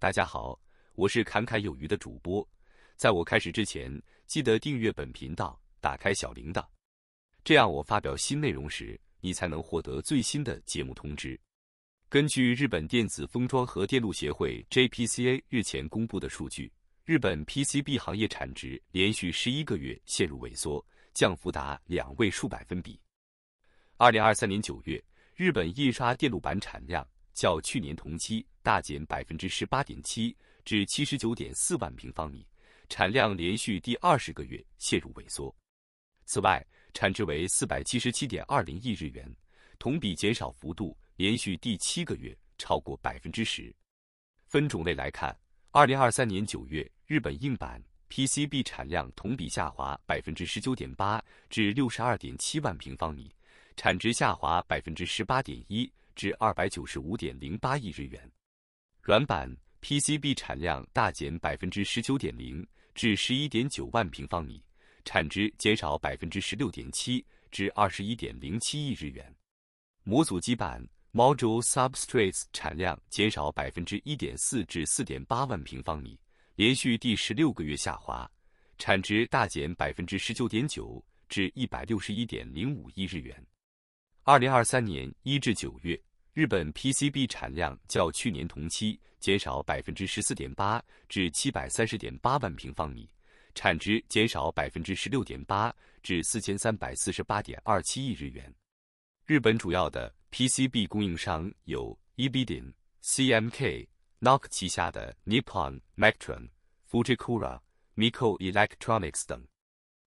大家好，我是侃侃有余的主播。在我开始之前，记得订阅本频道，打开小铃铛，这样我发表新内容时，你才能获得最新的节目通知。根据日本电子封装和电路协会 JPCA 日前公布的数据，日本 PCB 行业产值连续十一个月陷入萎缩，降幅达两位数百分比。二零二三年九月，日本印刷电路板产量。较去年同期大减百分之十八点七，至七十九点四万平方米，产量连续第二十个月陷入萎缩。此外，产值为四百七十七点二零亿日元，同比减少幅度连续第七个月超过百分之十。分种类来看，二零二三年九月，日本硬板 PCB 产量同比下滑百分之十九点八，至六十二点七万平方米，产值下滑百分之十八点一。至二百九十五点零八亿日元，软板 PCB 产量大减百分之十九点零，至十一点九万平方米，产值减少百分之十六点七，至二十一点零七亿日元。模组基板 Module Substrates 产量减少百分之一点四，至四点八万平方米，连续第十六个月下滑，产值大减百分之十九点九，至一百六十一点零五亿日元。二零二三年一至九月。日本 PCB 产量较去年同期减少百分之十四点八，至七百三十点八万平方米，产值减少百分之十六点八，至四千三百四十八点二七亿日元。日本主要的 PCB 供应商有 e b i t i n CMK、NOK 旗下的 Nippon Mectron、FujiKura、Mico Electronics 等。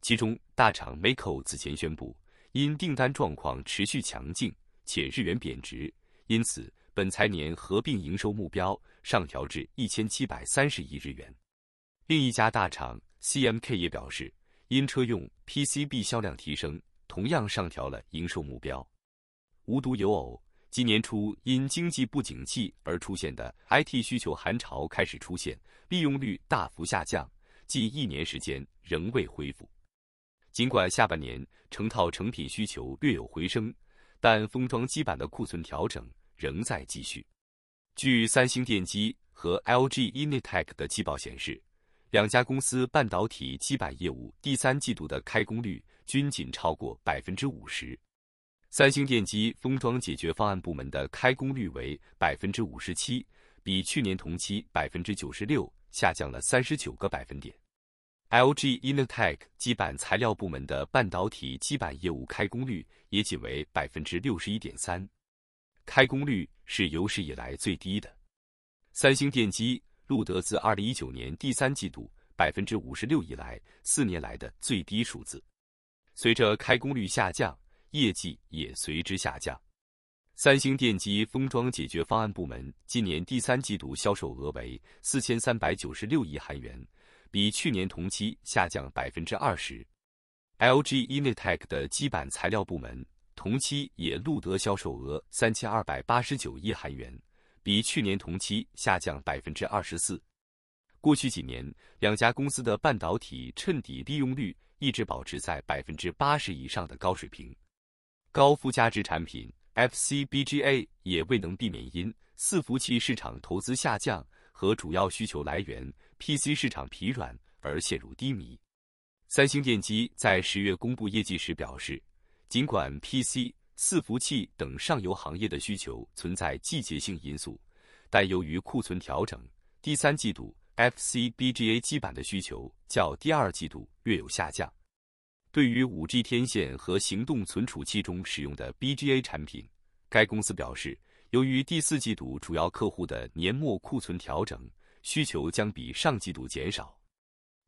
其中大厂 Mico 此前宣布，因订单状况持续强劲，且日元贬值。因此，本财年合并营收目标上调至一千七百三十亿日元。另一家大厂 CMK 也表示，因车用 PCB 销量提升，同样上调了营收目标。无独有偶，今年初因经济不景气而出现的 IT 需求寒潮开始出现，利用率大幅下降，近一年时间仍未恢复。尽管下半年成套成品需求略有回升。但封装基板的库存调整仍在继续。据三星电机和 LG i n i t e h 的季报显示，两家公司半导体基板业务第三季度的开工率均仅超过百分之五十。三星电机封装解决方案部门的开工率为百分之五十七，比去年同期百分之九十六下降了三十九个百分点。LG Innotek 基板材料部门的半导体基板业务开工率也仅为百分之六十一点三，开工率是有史以来最低的。三星电机录得自二零一九年第三季度百分之五十六以来四年来的最低数字。随着开工率下降，业绩也随之下降。三星电机封装解决方案部门今年第三季度销售额为四千三百九十六亿韩元。比去年同期下降百分之二十。LG i n i t e k 的基板材料部门同期也录得销售额三千二百八十九亿韩元，比去年同期下降百分之二十四。过去几年，两家公司的半导体衬底利用率一直保持在百分之八十以上的高水平。高附加值产品 FCBGA 也未能避免因伺服器市场投资下降和主要需求来源。PC 市场疲软而陷入低迷。三星电机在十月公布业绩时表示，尽管 PC、伺服器等上游行业的需求存在季节性因素，但由于库存调整，第三季度 FCBGA 基板的需求较第二季度略有下降。对于 5G 天线和行动存储器中使用的 BGA 产品，该公司表示，由于第四季度主要客户的年末库存调整。需求将比上季度减少。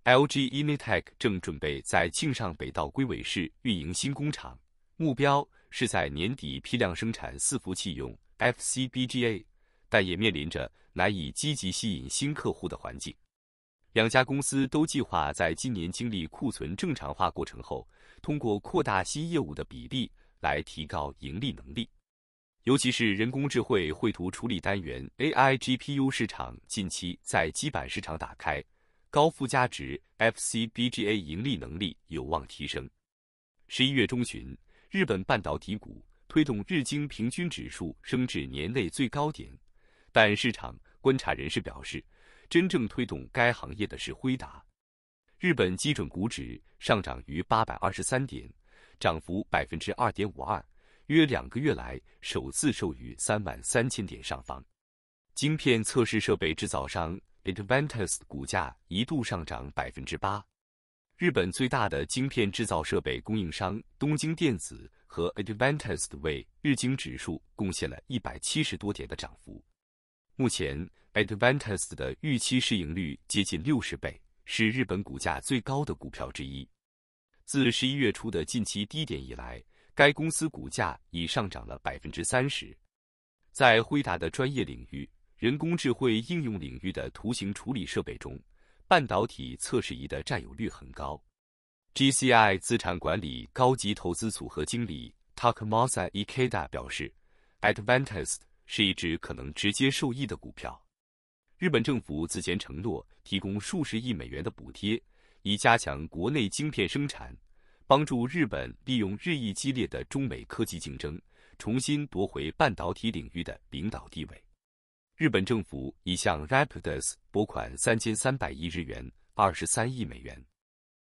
LG i n i t e c 正准备在庆尚北道龟尾市运营新工厂，目标是在年底批量生产伺服器用 FCBGA，但也面临着难以积极吸引新客户的环境。两家公司都计划在今年经历库存正常化过程后，通过扩大新业务的比例来提高盈利能力。尤其是人工智慧绘图处理单元 AI GPU 市场近期在基板市场打开，高附加值 FCBGA 盈利能力有望提升。十一月中旬，日本半导体股推动日经平均指数升至年内最高点，但市场观察人士表示，真正推动该行业的是辉达。日本基准股指上涨于八百二十三点，涨幅百分之二点五二。约两个月来首次收于三万三千点上方，晶片测试设备制造商 a d v a n t a s t 股价一度上涨百分之八。日本最大的晶片制造设备供应商东京电子和 a d v a n t a s t 为日经指数贡献了一百七十多点的涨幅。目前 a d v a n t a s 的预期市盈率接近六十倍，是日本股价最高的股票之一。自十一月初的近期低点以来。该公司股价已上涨了百分之三十。在辉达的专业领域，人工智能应用领域的图形处理设备中，半导体测试仪的占有率很高。GCI 资产管理高级投资组合经理 t a k a m a s a Ikeda 表示 a d v a n t i s t 是一只可能直接受益的股票。”日本政府此前承诺提供数十亿美元的补贴，以加强国内晶片生产。帮助日本利用日益激烈的中美科技竞争，重新夺回半导体领域的领导地位。日本政府已向 Rapidus 拨款三千三百亿日元（二十三亿美元）。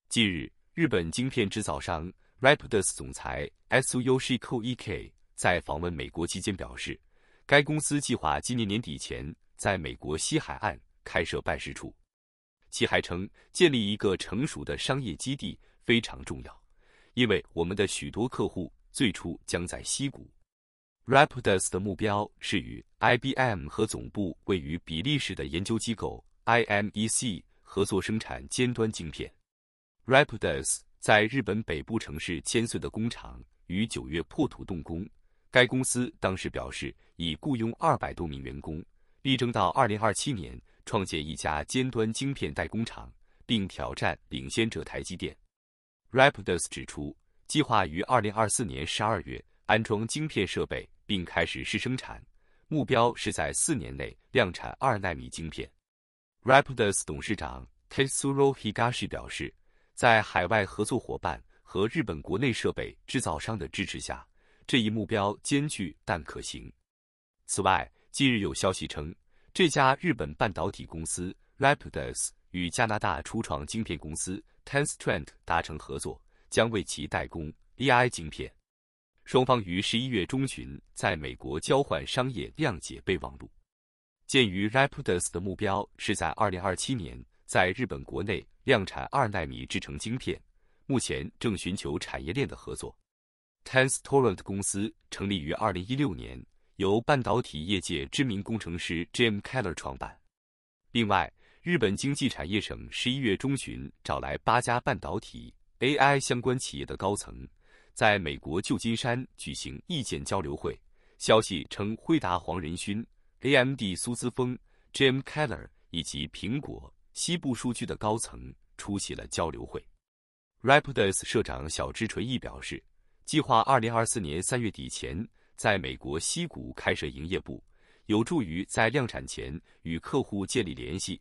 近日，日本晶片制造商 Rapidus 总裁 Sushiko e k 在访问美国期间表示，该公司计划今年年底前在美国西海岸开设办事处。其还称，建立一个成熟的商业基地非常重要。因为我们的许多客户最初将在西谷。Rapidus 的目标是与 IBM 和总部位于比利时的研究机构 IMEC 合作生产尖端晶片。Rapidus 在日本北部城市千穗的工厂于九月破土动工。该公司当时表示，已雇佣二百多名员工，力争到二零二七年创建一家尖端晶片代工厂，并挑战领先者台积电。Rapidus 指出，计划于二零二四年十二月安装晶片设备并开始试生产，目标是在四年内量产二纳米晶片。Rapidus 董事长 k e t s u i r o Higashi 表示，在海外合作伙伴和日本国内设备制造商的支持下，这一目标艰巨但可行。此外，近日有消息称，这家日本半导体公司 Rapidus 与加拿大初创晶片公司。Tenstrant 达成合作，将为其代工 AI 晶片。双方于十一月中旬在美国交换商业谅解备忘录。鉴于 Rapidus 的目标是在二零二七年在日本国内量产二纳米制成晶片，目前正寻求产业链的合作。t e n s t r e n t 公司成立于二零一六年，由半导体业界知名工程师 Jim Keller 创办。另外，日本经济产业省十一月中旬找来八家半导体 AI 相关企业的高层，在美国旧金山举行意见交流会。消息称，惠达黄仁勋、AMD 苏姿峰、Jim Keller 以及苹果西部数据的高层出席了交流会。Rapidus 社长小之垂一表示，计划二零二四年三月底前在美国西谷开设营业部，有助于在量产前与客户建立联系。